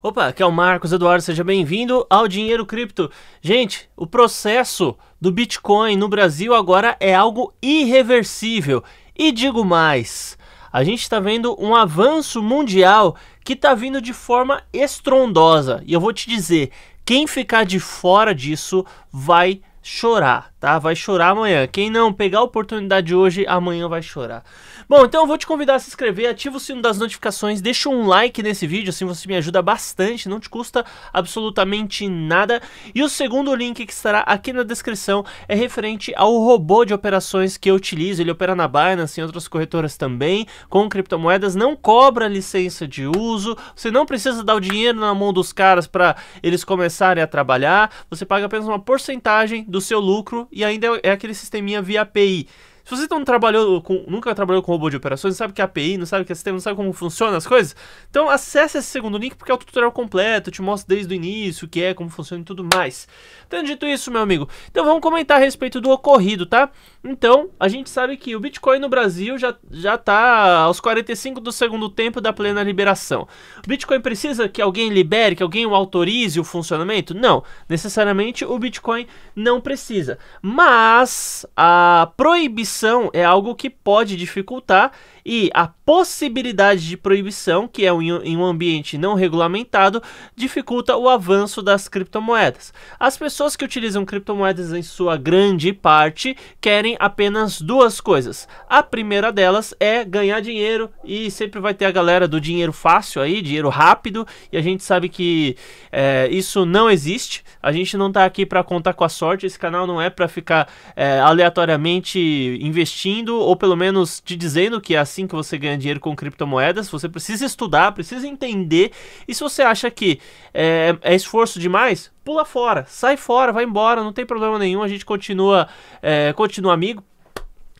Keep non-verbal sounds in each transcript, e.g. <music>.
Opa, aqui é o Marcos Eduardo, seja bem-vindo ao Dinheiro Cripto. Gente, o processo do Bitcoin no Brasil agora é algo irreversível. E digo mais, a gente está vendo um avanço mundial que está vindo de forma estrondosa. E eu vou te dizer, quem ficar de fora disso vai chorar tá? Vai chorar amanhã. Quem não pegar a oportunidade hoje, amanhã vai chorar. Bom, então eu vou te convidar a se inscrever, ativa o sino das notificações, deixa um like nesse vídeo, assim você me ajuda bastante, não te custa absolutamente nada. E o segundo link que estará aqui na descrição é referente ao robô de operações que eu utilizo, ele opera na Binance e outras corretoras também, com criptomoedas, não cobra licença de uso, você não precisa dar o dinheiro na mão dos caras para eles começarem a trabalhar, você paga apenas uma porcentagem do seu lucro e ainda é, é aquele sisteminha via API. Se você não trabalhou com, nunca trabalhou com robô de operações, não sabe o que é API, não sabe o que é sistema, não sabe como funciona as coisas, então acesse esse segundo link porque é o tutorial completo, te mostra desde o início o que é, como funciona e tudo mais. Tendo dito isso, meu amigo, então vamos comentar a respeito do ocorrido, tá? Então, a gente sabe que o Bitcoin no Brasil já, já tá aos 45 do segundo tempo da plena liberação. O Bitcoin precisa que alguém libere, que alguém o autorize o funcionamento? Não, necessariamente o Bitcoin não precisa. Mas a proibição ação é algo que pode dificultar e a possibilidade de proibição, que é um, em um ambiente não regulamentado, dificulta o avanço das criptomoedas. As pessoas que utilizam criptomoedas em sua grande parte querem apenas duas coisas. A primeira delas é ganhar dinheiro e sempre vai ter a galera do dinheiro fácil aí, dinheiro rápido, e a gente sabe que é, isso não existe. A gente não está aqui para contar com a sorte, esse canal não é para ficar é, aleatoriamente investindo ou pelo menos te dizendo que é assim que você ganha dinheiro com criptomoedas, você precisa estudar, precisa entender. E se você acha que é, é esforço demais, pula fora, sai fora, vai embora, não tem problema nenhum, a gente continua, é, continua amigo.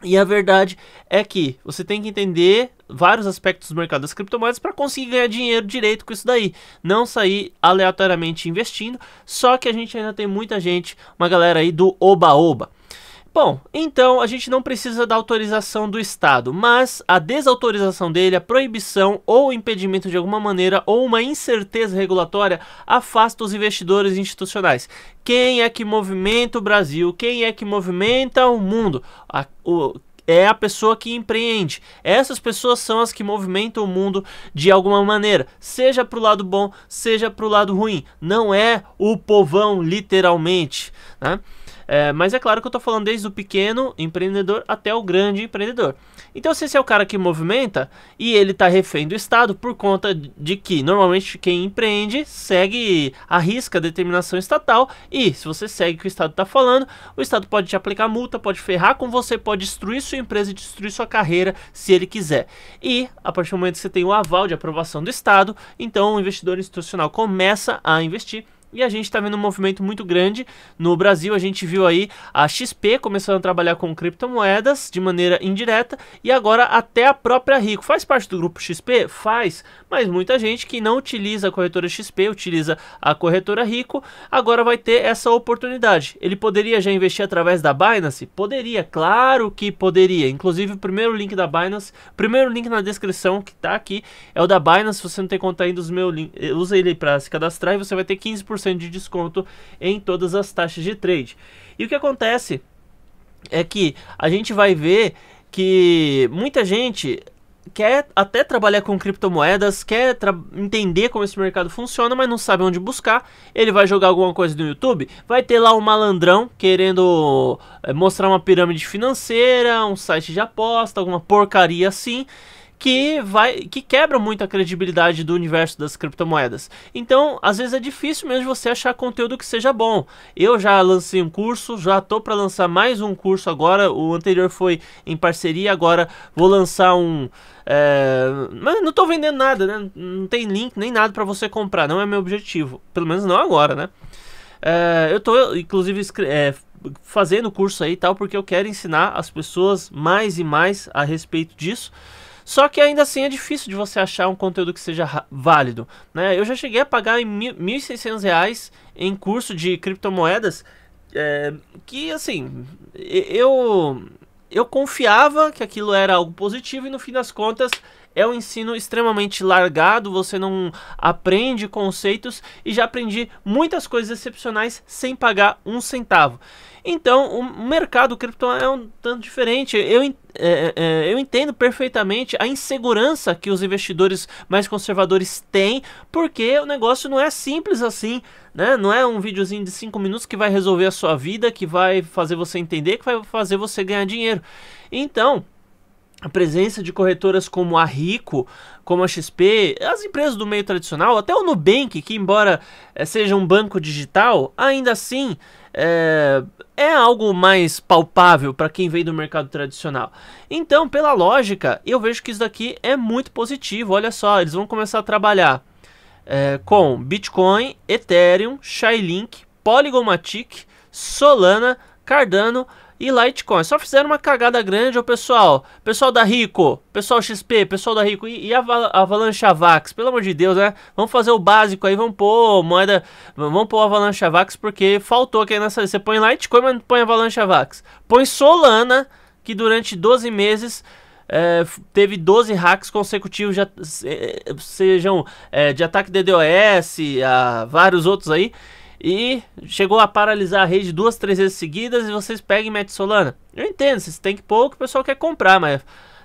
E a verdade é que você tem que entender vários aspectos do mercado das criptomoedas para conseguir ganhar dinheiro direito com isso daí. Não sair aleatoriamente investindo. Só que a gente ainda tem muita gente, uma galera aí do oba-oba. Bom, então a gente não precisa da autorização do Estado, mas a desautorização dele, a proibição ou impedimento de alguma maneira ou uma incerteza regulatória afasta os investidores institucionais. Quem é que movimenta o Brasil? Quem é que movimenta o mundo? A, o, é a pessoa que empreende. Essas pessoas são as que movimentam o mundo de alguma maneira, seja para o lado bom, seja para o lado ruim. Não é o povão, literalmente. Né? É, mas é claro que eu estou falando desde o pequeno empreendedor até o grande empreendedor. Então, se esse é o cara que movimenta e ele está refém do Estado por conta de que normalmente quem empreende segue a risca a determinação estatal e se você segue o que o Estado está falando, o Estado pode te aplicar multa, pode ferrar com você, pode destruir sua empresa e destruir sua carreira se ele quiser. E a partir do momento que você tem o aval de aprovação do Estado, então o investidor institucional começa a investir e a gente está vendo um movimento muito grande no Brasil. A gente viu aí a XP começando a trabalhar com criptomoedas de maneira indireta e agora até a própria Rico. Faz parte do grupo XP? Faz, mas muita gente que não utiliza a corretora XP, utiliza a corretora Rico, agora vai ter essa oportunidade. Ele poderia já investir através da Binance? Poderia, claro que poderia. Inclusive, o primeiro link da Binance, primeiro link na descrição que está aqui é o da Binance. Se você não tem conta ainda, usa ele para se cadastrar e você vai ter 15% 10% de desconto em todas as taxas de trade. E o que acontece é que a gente vai ver que muita gente quer até trabalhar com criptomoedas, quer entender como esse mercado funciona, mas não sabe onde buscar. Ele vai jogar alguma coisa no YouTube, vai ter lá um malandrão querendo eh, mostrar uma pirâmide financeira, um site de aposta, alguma porcaria assim que vai que quebra muito a credibilidade do universo das criptomoedas. Então, às vezes é difícil mesmo você achar conteúdo que seja bom. Eu já lancei um curso, já tô para lançar mais um curso agora. O anterior foi em parceria, agora vou lançar um é, mas não tô vendendo nada, né? Não tem link nem nada para você comprar, não é meu objetivo, pelo menos não agora, né? É, eu tô inclusive é, fazendo curso aí tal porque eu quero ensinar as pessoas mais e mais a respeito disso. Só que ainda assim é difícil de você achar um conteúdo que seja válido. Né? Eu já cheguei a pagar em R$ 1.600 em curso de criptomoedas é, que assim eu eu confiava que aquilo era algo positivo e no fim das contas é um ensino extremamente largado, você não aprende conceitos e já aprendi muitas coisas excepcionais sem pagar um centavo. Então, o mercado cripto é um tanto diferente. Eu, é, é, é, eu entendo perfeitamente a insegurança que os investidores mais conservadores têm, porque o negócio não é simples assim, né? Não é um videozinho de 5 minutos que vai resolver a sua vida, que vai fazer você entender, que vai fazer você ganhar dinheiro. Então, a presença de corretoras como a Rico, como a XP, as empresas do meio tradicional, até o Nubank, que embora eh, seja um banco digital, ainda assim é, é algo mais palpável para quem vem do mercado tradicional. Então, pela lógica, eu vejo que isso daqui é muito positivo. Olha só, eles vão começar a trabalhar é, com Bitcoin, Ethereum, Shylink, Polygon Matic, Solana, Cardano e Litecoin. Só fizeram uma cagada grande, o pessoal. Pessoal da Rico, pessoal XP, pessoal da Rico e, e Aval Avalanche Avax, pelo amor de Deus, né? Vamos fazer o básico aí, vamos pôr moeda, vamos pôr Avalanche Avax porque faltou aqui nessa, você põe Litecoin, mas não põe Avalanche Avax. Põe Solana, que durante 12 meses é, teve 12 hacks consecutivos, já, é, é, sejam é, de ataque DDoS a vários outros aí e chegou a paralisar a rede duas, três vezes seguidas e vocês pegam e Solana. Eu entendo, vocês têm que pouco, o pessoal quer comprar, mas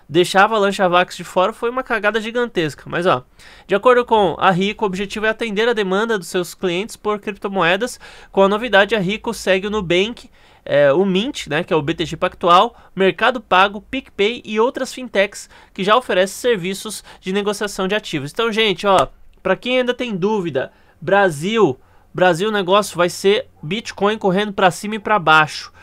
deixar a Avalanche Avax de fora foi uma cagada gigantesca. Mas ó, de acordo com a Rico, o objetivo é atender a demanda dos seus clientes por criptomoedas. Com a novidade, a Rico segue o Nubank, é, o Mint, né, que é o BTG Pactual, Mercado Pago, PicPay e outras fintechs que já oferecem serviços de negociação de ativos. Então, gente, ó, para quem ainda tem dúvida, Brasil Brasil, o negócio vai ser Bitcoin correndo para cima e para baixo.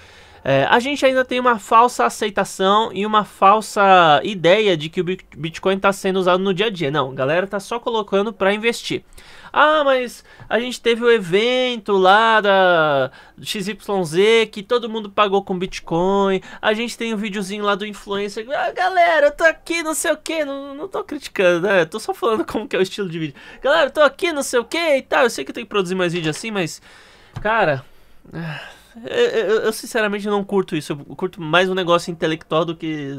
É, a gente ainda tem uma falsa aceitação e uma falsa ideia de que o Bitcoin está sendo usado no dia a dia. Não, a galera está só colocando para investir. Ah, mas a gente teve o um evento lá da XYZ que todo mundo pagou com Bitcoin. A gente tem um videozinho lá do influencer. Ah, galera, eu tô aqui, não sei o que. Não, não tô criticando, né? tô só falando <laughs> como que é o estilo de vídeo. Galera, eu tô aqui, não sei o que e tal. Eu sei que tem que produzir mais vídeo assim, mas. Cara. Ah. É, é, eu, eu, sinceramente não curto isso. Eu curto mais um negócio intelectual do que.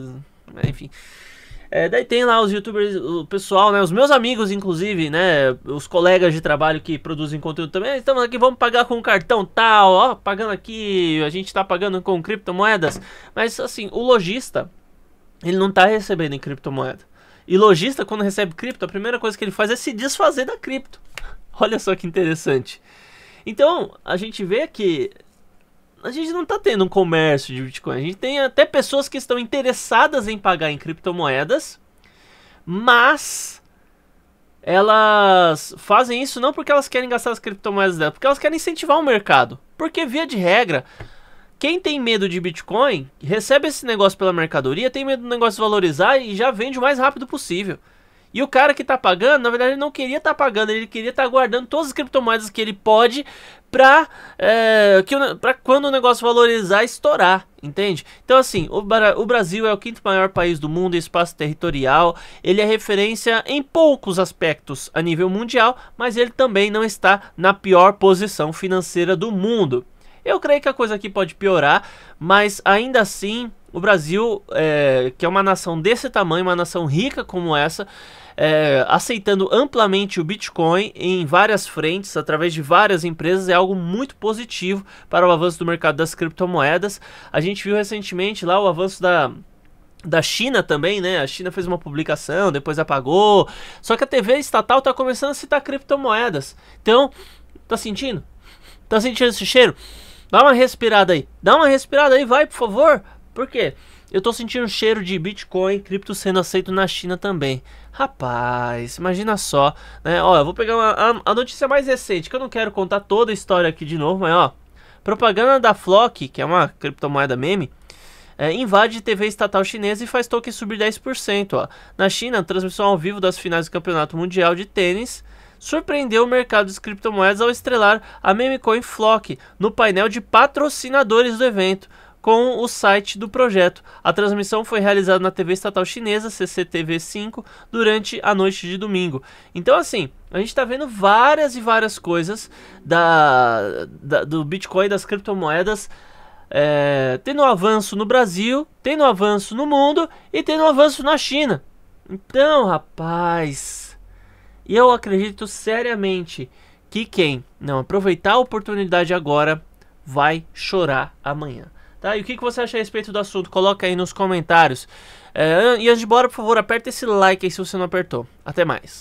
Né, enfim. É, daí tem lá os youtubers, o pessoal, né? Os meus amigos, inclusive, né? Os colegas de trabalho que produzem conteúdo também. Estamos aqui, vamos pagar com cartão tal, ó. Pagando aqui, a gente está pagando com criptomoedas. Mas assim, o lojista, ele não está recebendo em criptomoeda. E lojista, quando recebe cripto, a primeira coisa que ele faz é se desfazer da cripto. <laughs> Olha só que interessante. Então, a gente vê que a gente não está tendo um comércio de Bitcoin. A gente tem até pessoas que estão interessadas em pagar em criptomoedas, mas elas fazem isso não porque elas querem gastar as criptomoedas dela, porque elas querem incentivar o mercado. Porque via de regra, quem tem medo de Bitcoin recebe esse negócio pela mercadoria, tem medo do negócio valorizar e já vende o mais rápido possível. E o cara que tá pagando, na verdade, ele não queria estar tá pagando, ele queria estar tá guardando todas as criptomoedas que ele pode pra, é, que, pra quando o negócio valorizar, estourar, entende? Então, assim, o, o Brasil é o quinto maior país do mundo em espaço territorial, ele é referência em poucos aspectos a nível mundial, mas ele também não está na pior posição financeira do mundo. Eu creio que a coisa aqui pode piorar, mas ainda assim o Brasil, é, que é uma nação desse tamanho, uma nação rica como essa, é, aceitando amplamente o Bitcoin em várias frentes, através de várias empresas, é algo muito positivo para o avanço do mercado das criptomoedas. A gente viu recentemente lá o avanço da da China também, né? A China fez uma publicação, depois apagou. Só que a TV estatal está começando a citar criptomoedas. Então, tá sentindo? Tá sentindo esse cheiro? Dá uma respirada aí. Dá uma respirada aí, vai, por favor. Por quê? Eu tô sentindo um cheiro de Bitcoin, cripto sendo aceito na China também. Rapaz, imagina só, né? Ó, eu vou pegar uma, a, a notícia mais recente, que eu não quero contar toda a história aqui de novo, mas ó. Propaganda da Flock, que é uma criptomoeda meme, é, invade TV estatal chinesa e faz token subir 10%. Ó. Na China, a transmissão ao vivo das finais do Campeonato Mundial de Tênis surpreendeu o mercado de criptomoedas ao estrelar a memecoin Flock no painel de patrocinadores do evento com o site do projeto. A transmissão foi realizada na TV estatal chinesa, CCTV5, durante a noite de domingo. Então, assim, a gente está vendo várias e várias coisas da, da do Bitcoin, das criptomoedas, é, tendo um avanço no Brasil, tendo um avanço no mundo e tendo um avanço na China. Então, rapaz, eu acredito seriamente que quem não aproveitar a oportunidade agora vai chorar amanhã. Tá? E o que, que você acha a respeito do assunto? Coloca aí nos comentários. É, e antes de bora, por favor, aperta esse like aí se você não apertou. Até mais.